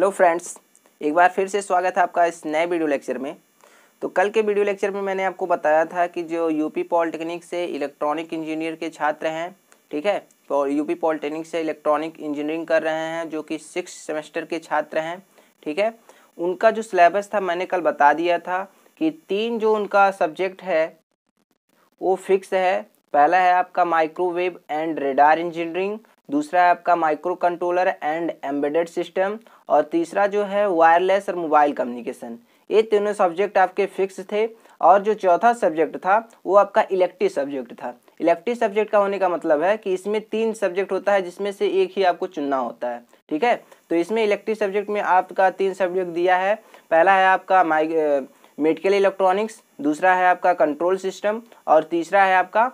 hello friends एक बार फिर से स्वागत है आपका इस नए वीडियो लेक्चर में तो कल के वीडियो लेक्चर में मैंने आपको बताया था कि जो यूपी पॉलिटेक्निक से इलेक्ट्रॉनिक इंजीनियर के छात्र हैं ठीक है तो यूपी पॉलिटेक्निक से इलेक्ट्रॉनिक इंजीनियरिंग कर रहे हैं जो कि सिक्स सेमेस्टर के छात्र हैं ठीक है उनका जो सिलेबस था मैंने कल बता दिया था कि तीन जो उनका सब्जेक्ट है वो फिक्स है पहला है आपका माइक्रोवेव एंड रेडार इंजीनियरिंग दूसरा है आपका microcontroller and embedded system और तीसरा जो है वायरलेस और मोबाइल कम्युनिकेशन ये तीनों सब्जेक्ट आपके फिक्स थे और जो चौथा सब्जेक्ट था वो आपका इलेक्टिव सब्जेक्ट था इलेक्टिव सब्जेक्ट का होने का मतलब है कि इसमें तीन सब्जेक्ट होता है जिसमें से एक ही आपको चुनना होता है ठीक है तो इसमें इलेक्टिव सब्जेक्ट में आपका तीन सब्जेक्ट दिया है पहला है आपका माइक मेडिकल इलेक्ट्रॉनिक्स दूसरा है आपका कंट्रोल सिस्टम और तीसरा है आपका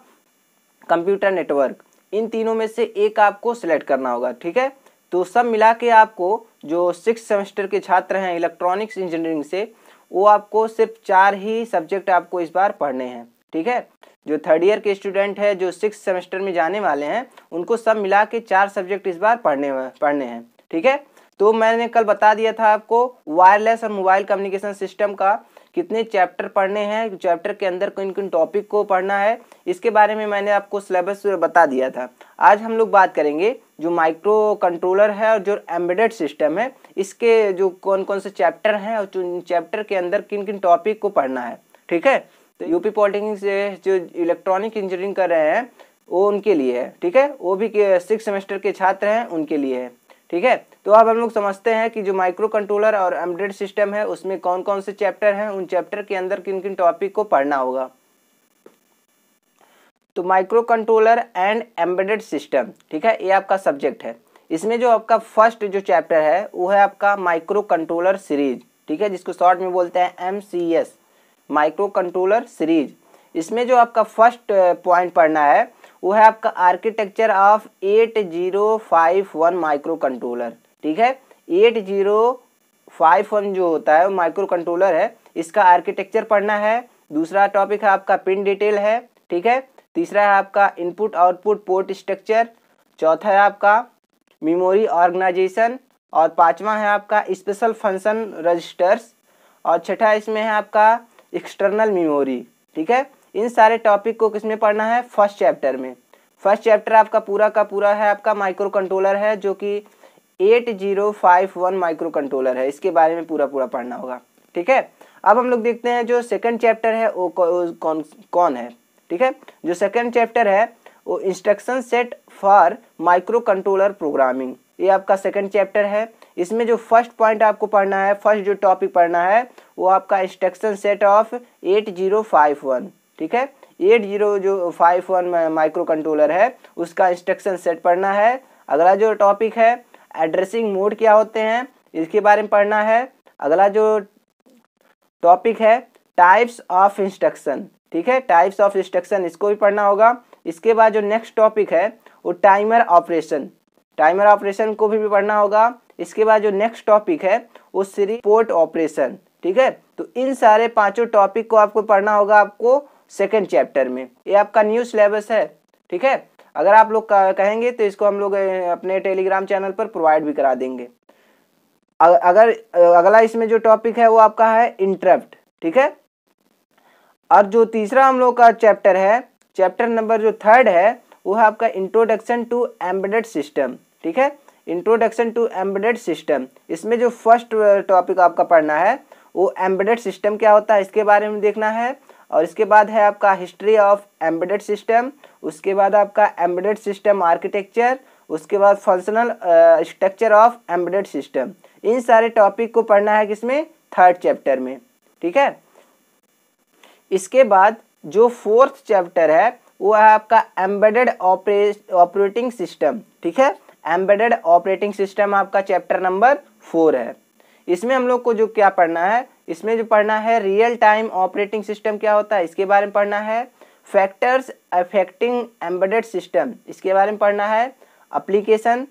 कंप्यूटर नेटवर्क इन तीनों में से एक आपको सिलेक्ट करना होगा ठीक है तो सब मिला के आपको जो सिक्स सेमेस्टर के छात्र हैं इलेक्ट्रॉनिक्स इंजीनियरिंग से वो आपको सिर्फ चार ही सब्जेक्ट आपको इस बार पढ़ने हैं ठीक है जो थर्ड ईयर के स्टूडेंट है जो सिक्स सेमेस्टर में जाने वाले हैं उनको सब मिला के चार सब्जेक्ट इस बार पढ़ने पढ़ने हैं ठीक है तो मैंने कल बता दिया था आपको वायरलेस और मोबाइल कम्युनिकेशन सिस्टम का कितने चैप्टर पढ़ने हैं चैप्टर के अंदर किन किन टॉपिक को पढ़ना है इसके बारे में मैंने आपको सिलेबस बता दिया था आज हम लोग बात करेंगे जो माइक्रो कंट्रोलर है और जो एम्बेडेड सिस्टम है इसके जो कौन कौन से चैप्टर हैं और चैप्टर के अंदर किन किन टॉपिक को पढ़ना है ठीक है तो यूपी पॉलिटेक्निक से जो इलेक्ट्रॉनिक इंजीनियरिंग कर रहे हैं वो उनके लिए है ठीक है वो भी सिक्स सेमेस्टर के छात्र हैं उनके लिए है ठीक है तो अब हम लोग समझते हैं कि जो माइक्रो कंट्रोलर और एम्ब्रेड सिस्टम है उसमें कौन कौन से चैप्टर हैं उन चैप्टर के अंदर किन किन टॉपिक को पढ़ना होगा तो microcontroller and embedded system ठीक है ये आपका सब्जेक्ट है इसमें जो आपका फर्स्ट जो चैप्टर है वो है आपका माइक्रो कंट्रोलर सीरीज ठीक है जिसको शॉर्ट में बोलते हैं M C S microcontroller series इसमें जो आपका फर्स्ट पॉइंट पढ़ना है वो है आपका आर्किटेक्चर ऑफ 8051 माइक्रो कंट्रोलर ठीक है 8051 जो होता है वो माइक्रो कंट्रोलर है इसका आर्किटेक्चर पढ़ना है दूसरा टॉपिक है आपका पिन डिटेल है ठीक है तीसरा है आपका इनपुट आउटपुट पोर्ट स्ट्रक्चर चौथा है आपका मेमोरी ऑर्गेनाइजेशन और पांचवा है आपका स्पेशल फंक्शन रजिस्टर्स और छठा इसमें है आपका एक्सटर्नल मेमोरी ठीक है इन सारे टॉपिक को किस में पढ़ना है फर्स्ट चैप्टर में फर्स्ट चैप्टर आपका पूरा का पूरा है आपका माइक्रो कंट्रोलर है जो कि eight zero five one microcontroller है इसके बारे में पूरा पूरा पढ़ना होगा ठीक है अब हम लोग देखते हैं जो सेकंड चैप्टर है वो कौन कौन है ठीक है जो सेकंड चैप्टर है वो instruction set for microcontroller programming ये आपका सेकंड चैप्टर है इसमें जो फर्स्ट पॉइंट आपको पढ़ना है फर्स्ट जो टॉपिक पढ़ना है वो आपका instruction set of eight zero five one ठीक है एट जीरो जो फाइव वन माइक्रो कंट्रोलर है उसका इंस्ट्रक्शन सेट पढ़ना है अगला जो टॉपिक है एड्रेसिंग मोड क्या होते हैं इसके बारे में पढ़ना है अगला जो टॉपिक है टाइप्स ऑफ इंस्ट्रक्शन ठीक है टाइप्स ऑफ इंस्ट्रक्शन इसको भी पढ़ना होगा इसके बाद जो नेक्स्ट टॉपिक है वो टाइमर ऑपरेशन टाइमर ऑपरेशन को भी, भी पढ़ना होगा इसके बाद जो नेक्स्ट टॉपिक है वो सीरी पोर्ट ऑपरेशन ठीक है तो इन सारे पांचों टॉपिक को आपको पढ़ना होगा आपको सेकेंड चैप्टर में ये आपका न्यू सिलेबस है ठीक है अगर आप लोग कहेंगे तो इसको हम लोग अपने टेलीग्राम चैनल पर प्रोवाइड भी करा देंगे अगर अगला इसमें जो टॉपिक है वो आपका है इंटरप्ट ठीक है और जो तीसरा हम लोग का चैप्टर है चैप्टर नंबर जो थर्ड है वो है आपका इंट्रोडक्शन टू एम्बेडेड सिस्टम ठीक है इंट्रोडक्शन टू एम्बेडेड सिस्टम इसमें जो फर्स्ट टॉपिक आपका पढ़ना है वो एम्बेडेड सिस्टम क्या होता है इसके बारे में देखना है और इसके बाद है आपका हिस्ट्री ऑफ एम्बेडेड सिस्टम उसके बाद आपका एम्बेडेड सिस्टम आर्किटेक्चर उसके बाद functional structure of embedded system इन सारे टॉपिक को पढ़ना है किसमें थर्ड चैप्टर में ठीक है इसके बाद जो फोर्थ चैप्टर है वो है आपका एम्बेडेड ऑपरेटिंग सिस्टम ठीक है एम्बेडेड ऑपरेटिंग सिस्टम आपका चैप्टर नंबर फोर है इसमें हम लोग को जो क्या पढ़ना है इसमें जो पढ़ना है रियल टाइम ऑपरेटिंग सिस्टम क्या होता है इसके बारे में पढ़ना है फैक्टर्स अफेक्टिंग एम्बेडेड सिस्टम इसके बारे में पढ़ना है application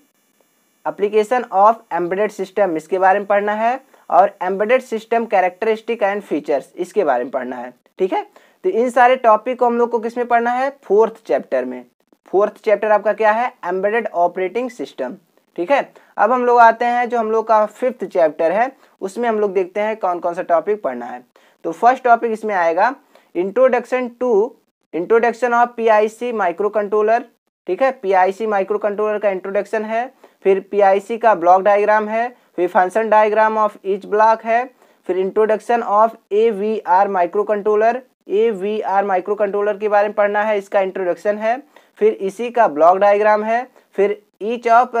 application of embedded system इसके बारे में पढ़ना है और embedded system characteristic and features इसके बारे में पढ़ना है ठीक है तो इन सारे टॉपिक को हम लोग को किस में पढ़ना है फोर्थ चैप्टर में फोर्थ चैप्टर आपका क्या है एम्बेडेड ऑपरेटिंग सिस्टम ठीक है अब हम लोग आते हैं जो हम लोग का फिफ्थ चैप्टर है उसमें हम लोग देखते हैं कौन कौन सा टॉपिक पढ़ना है तो फर्स्ट टॉपिक इसमें आएगा introduction to introduction of PIC microcontroller ठीक है पीआईसी माइक्रो कंट्रोलर का इंट्रोडक्शन है फिर पीआईसी का ब्लॉक डायग्राम है फिर function diagram of each block है फिर introduction of A V R microcontroller A V R microcontroller के बारे में पढ़ना है इसका इंट्रोडक्शन है फिर इसी का ब्लॉक डायग्राम है फिर each of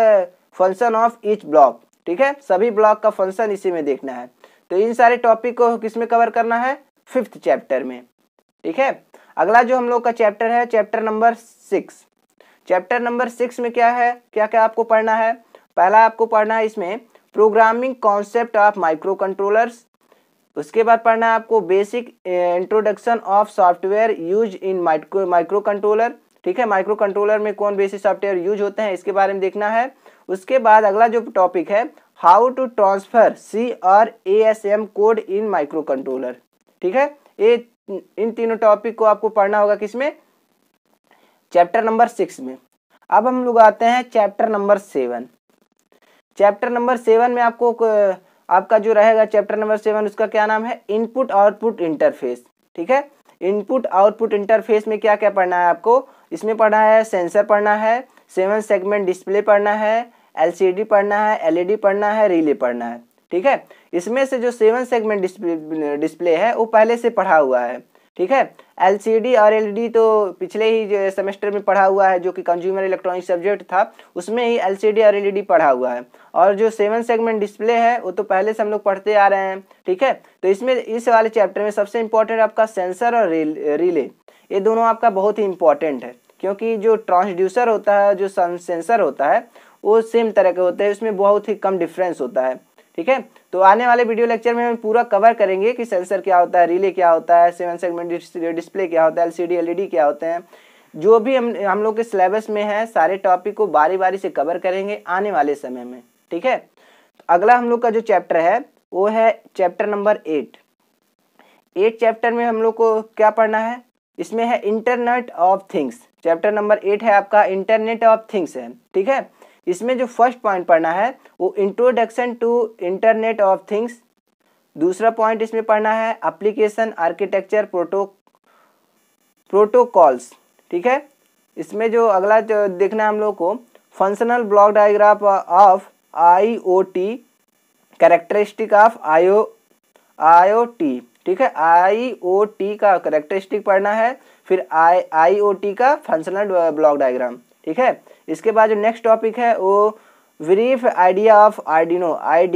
function of each block ठीक है सभी ब्लॉक का फंक्शन इसी में देखना है तो इन सारे टॉपिक को किस में कवर करना है फिफ्थ चैप्टर में ठीक है अगला जो हम लोग का चैप्टर है chapter number six chapter number six में क्या है क्या क्या आपको पढ़ना है पहला आपको पढ़ना है इसमें programming concept of microcontrollers उसके बाद पढ़ना है आपको basic introduction of software use in micro microcontroller ठीक है माइक्रो कंट्रोलर में कौन बेसिक सॉफ्टवेयर यूज होते हैं इसके बारे में देखना है उसके बाद अगला जो टॉपिक है how to transfer C or A S M code in microcontroller ठीक है ये इन तीनों टॉपिक को आपको पढ़ना होगा किसमें चैप्टर नंबर सिक्स में अब हम लोग आते हैं chapter number seven chapter number seven में आपको आपका जो रहेगा चैप्टर नंबर सेवन उसका क्या नाम है इनपुट आउटपुट इंटरफेस ठीक है इनपुट आउटपुट इंटरफेस में क्या क्या पढ़ना है आपको इसमें पढ़ना है सेंसर पढ़ना है सेवन सेगमेंट डिस्प्ले पढ़ना है एलसीडी पढ़ना है एलईडी पढ़ना है रिले पढ़ना है ठीक है इसमें से जो सेवन सेगमेंट डिस्प्ले डिस्प्ले है वो पहले से पढ़ा हुआ है ठीक है एलसीडी और एलईडी तो पिछले ही सेमेस्टर में पढ़ा हुआ है जो कि कंज्यूमर इलेक्ट्रॉनिक सब्जेक्ट था उसमें ही एलसीडी और एलईडी पढ़ा हुआ है और जो सेवन सेगमेंट डिस्प्ले है वो तो पहले से हम लोग पढ़ते आ रहे हैं ठीक है तो इसमें इस वाले चैप्टर में सबसे इम्पोर्टेंट आपका सेंसर और रिले ये दोनों आपका बहुत ही इम्पोर्टेंट है क्योंकि जो ट्रांसड्यूसर होता है जो सेंसर होता है वो सेम तरह के होते हैं उसमें बहुत ही कम डिफरेंस होता है ठीक है तो आने वाले वीडियो लेक्चर में हम पूरा कवर करेंगे कि सेंसर क्या होता है रिले क्या होता है सेवन सेगमेंट डिस्प्ले क्या होता है एलसीडी एलईडी e क्या होते हैं जो भी हम हम लोग के सिलेबस में है सारे टॉपिक को बारी बारी से कवर करेंगे आने वाले समय में ठीक है अगला हम लोग का जो चैप्टर है वो है chapter number eight eight chapter में हम लोग को क्या पढ़ना है इसमें है internet of things chapter number eight है आपका इंटरनेट ऑफ थिंग्स है ठीक है इसमें जो फर्स्ट पॉइंट पढ़ना है वो introduction to internet of things दूसरा पॉइंट इसमें पढ़ना है अप्लीकेशन आर्किटेक्चर प्रोटो प्रोटोकॉल्स ठीक है इसमें जो अगला जो देखना है हम लोग को functional block diagram of I O T characteristic of IO O T ठीक है आई ओ टी का करेक्टरिस्टिक पढ़ना है फिर आई आई ओ टी का फंक्शनल ब्लॉक डायग्राम ठीक है इसके बाद जो नेक्स्ट टॉपिक है वो brief idea of Arduino I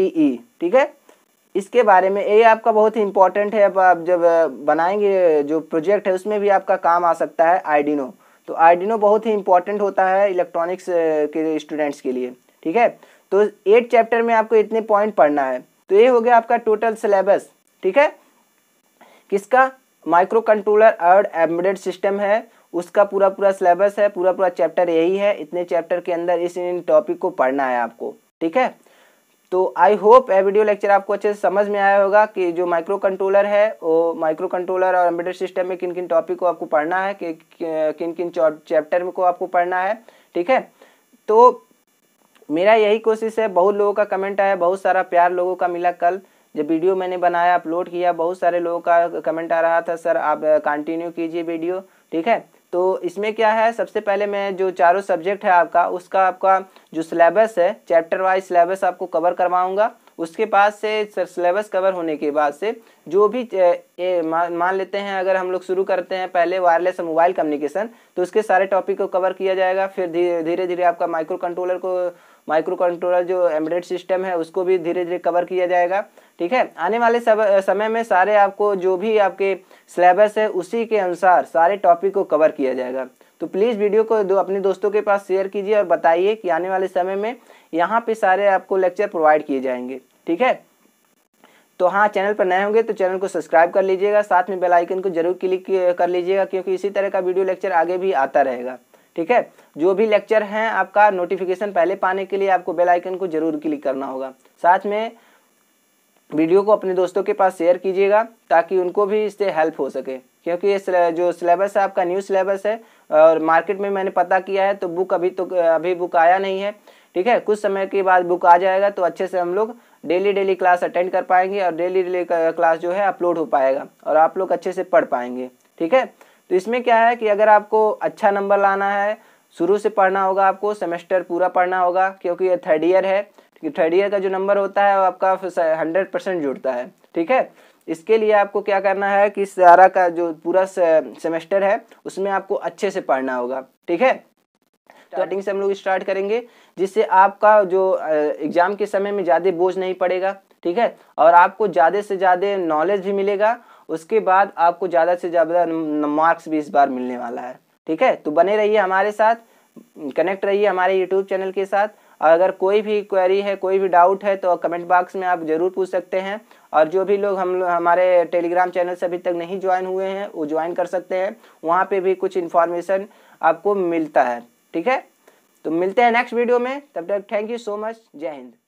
ठीक है इसके बारे में ये आपका बहुत ही इंपॉर्टेंट है अब आप जब बनाएंगे जो प्रोजेक्ट है उसमें भी आपका काम आ सकता है आइडिनो तो आइडिनो बहुत ही इंपॉर्टेंट होता है इलेक्ट्रॉनिक्स के स्टूडेंट्स के लिए ठीक है तो एट चैप्टर में आपको इतने पॉइंट पढ़ना है तो ये हो गया आपका टोटल सिलेबस ठीक है किसका माइक्रो कंट्रोलर और एम्बेडेड सिस्टम है उसका पूरा पूरा सिलेबस है पूरा पूरा चैप्टर यही है इतने चैप्टर के अंदर इस इन टॉपिक को पढ़ना है आपको ठीक है तो आई होप ये वीडियो लेक्चर आपको अच्छे से समझ में आया होगा कि जो माइक्रो कंट्रोलर है वो माइक्रो कंट्रोलर और एम्बेडेड सिस्टम में किन किन टॉपिक को आपको पढ़ना है कि किन किन चैप्टर को आपको पढ़ना है ठीक है तो मेरा यही कोशिश है बहुत लोगों का कमेंट आया बहुत सारा प्यार लोगों का मिला कल जब वीडियो मैंने बनाया अपलोड किया बहुत सारे लोगों का कमेंट आ रहा था सर आप कंटिन्यू कीजिए वीडियो ठीक है तो इसमें क्या है सबसे पहले मैं जो चारों सब्जेक्ट है आपका उसका आपका जो सिलेबस है चैप्टर वाइज सिलेबस आपको कवर करवाऊँगा उसके बाद से सिलेबस कवर होने के बाद से जो भी मान लेते हैं अगर हम लोग शुरू करते हैं पहले वायरलेस मोबाइल कम्युनिकेशन तो उसके सारे टॉपिक को कवर किया जाएगा फिर धीरे धीरे आपका माइक्रो कंट्रोलर को माइक्रो कंट्रोलर जो एम्बेडेड सिस्टम है उसको भी धीरे धीरे कवर किया जाएगा ठीक है आने वाले सब समय में सारे आपको जो भी आपके सिलेबस है उसी के अनुसार सारे टॉपिक को कवर किया जाएगा तो प्लीज़ वीडियो को दो अपने दोस्तों के पास शेयर कीजिए और बताइए कि आने वाले समय में यहाँ पे सारे आपको लेक्चर प्रोवाइड किए जाएंगे ठीक है तो हाँ चैनल पर नए होंगे तो चैनल को सब्सक्राइब कर लीजिएगा साथ में बेल आइकन को जरूर क्लिक कर लीजिएगा क्योंकि इसी तरह का वीडियो लेक्चर आगे भी आता रहेगा ठीक है जो भी लेक्चर हैं आपका नोटिफिकेशन पहले पाने के लिए आपको बेल आइकन को जरूर क्लिक करना होगा साथ में वीडियो को अपने दोस्तों के पास शेयर कीजिएगा ताकि उनको भी इससे हेल्प हो सके क्योंकि ये जो सिलेबस है आपका न्यू सिलेबस है और मार्केट में मैंने पता किया है तो बुक अभी तो अभी बुक आया नहीं है ठीक है कुछ समय के बाद बुक आ जाएगा तो अच्छे से हम लोग डेली डेली क्लास अटेंड कर पाएंगे और डेली डेली क्लास जो है अपलोड हो पाएगा और आप लोग अच्छे से पढ़ पाएंगे ठीक है तो इसमें क्या है कि अगर आपको अच्छा नंबर लाना है शुरू से पढ़ना होगा आपको सेमेस्टर पूरा पढ़ना होगा क्योंकि ये थर्ड ईयर है थर्ड ईयर का जो नंबर होता है वो आपका हंड्रेड परसेंट जुड़ता है ठीक है इसके लिए आपको क्या करना है कि सारा का जो पूरा सेमेस्टर है उसमें आपको अच्छे से पढ़ना होगा ठीक है स्टार्टिंग तो से हम लोग स्टार्ट करेंगे जिससे आपका जो एग्ज़ाम के समय में ज़्यादा बोझ नहीं पड़ेगा ठीक है और आपको ज़्यादा से ज़्यादा नॉलेज भी मिलेगा उसके बाद आपको ज़्यादा से ज़्यादा मार्क्स भी इस बार मिलने वाला है ठीक है तो बने रहिए हमारे साथ कनेक्ट रहिए हमारे यूट्यूब चैनल के साथ और अगर कोई भी क्वेरी है कोई भी डाउट है तो कमेंट बॉक्स में आप ज़रूर पूछ सकते हैं और जो भी लोग हम हमारे टेलीग्राम चैनल से अभी तक नहीं ज्वाइन हुए हैं वो ज्वाइन कर सकते हैं वहाँ पे भी कुछ इन्फॉर्मेशन आपको मिलता है ठीक है तो मिलते हैं नेक्स्ट वीडियो में तब तक थैंक यू सो मच जय हिंद